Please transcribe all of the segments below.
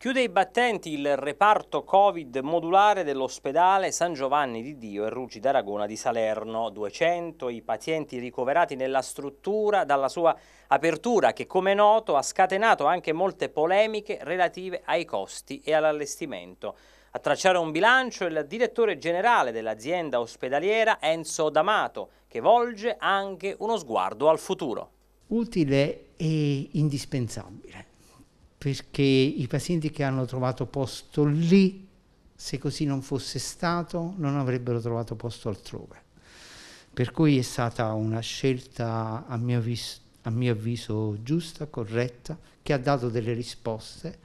Chiude i battenti il reparto Covid modulare dell'ospedale San Giovanni di Dio e Ruggi d'Aragona di Salerno. 200 i pazienti ricoverati nella struttura dalla sua apertura che come noto ha scatenato anche molte polemiche relative ai costi e all'allestimento. A tracciare un bilancio il direttore generale dell'azienda ospedaliera Enzo D'Amato che volge anche uno sguardo al futuro. Utile e indispensabile perché i pazienti che hanno trovato posto lì, se così non fosse stato, non avrebbero trovato posto altrove. Per cui è stata una scelta, a mio, avviso, a mio avviso giusta, corretta, che ha dato delle risposte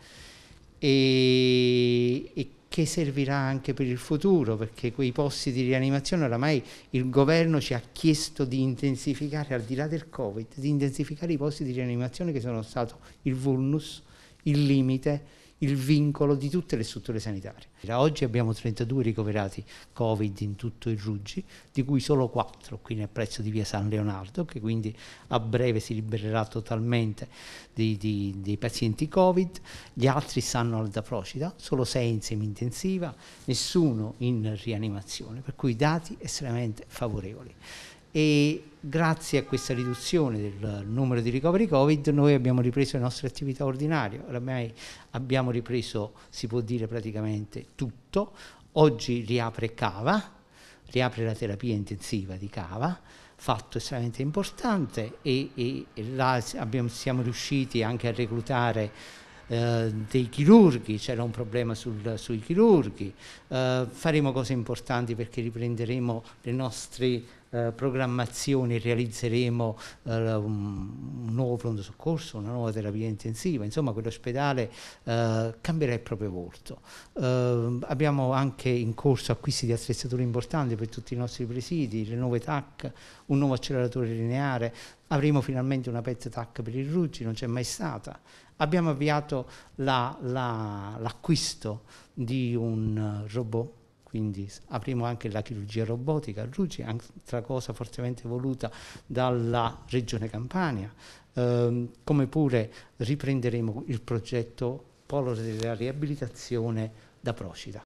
e, e che servirà anche per il futuro, perché quei posti di rianimazione oramai il governo ci ha chiesto di intensificare, al di là del Covid, di intensificare i posti di rianimazione che sono stato il vulnus il limite il vincolo di tutte le strutture sanitarie. Da oggi abbiamo 32 ricoverati Covid in tutto il Ruggi, di cui solo 4 qui nel prezzo di via San Leonardo, che quindi a breve si libererà totalmente di, di, dei pazienti Covid. Gli altri stanno alla procida, solo 6 in semi-intensiva, nessuno in rianimazione, per cui dati estremamente favorevoli. E grazie a questa riduzione del numero di ricoveri Covid noi abbiamo ripreso le nostre attività ordinarie, oramai abbiamo ripreso, si può dire praticamente tutto, oggi riapre Cava, riapre la terapia intensiva di Cava, fatto estremamente importante e, e, e là abbiamo, siamo riusciti anche a reclutare eh, dei chirurghi, c'era un problema sul, sui chirurghi, eh, faremo cose importanti perché riprenderemo le nostre programmazione eh, programmazioni realizzeremo eh, un nuovo pronto soccorso, una nuova terapia intensiva, insomma quell'ospedale eh, cambierà il proprio volto. Eh, abbiamo anche in corso acquisti di attrezzature importanti per tutti i nostri presidi, le nuove TAC, un nuovo acceleratore lineare, avremo finalmente una PET TAC per il Ruggi, non c'è mai stata. Abbiamo avviato l'acquisto la, la, di un robot quindi avremo anche la chirurgia robotica a Ruggi, altra cosa fortemente voluta dalla Regione Campania, ehm, come pure riprenderemo il progetto Polo della riabilitazione da Procida.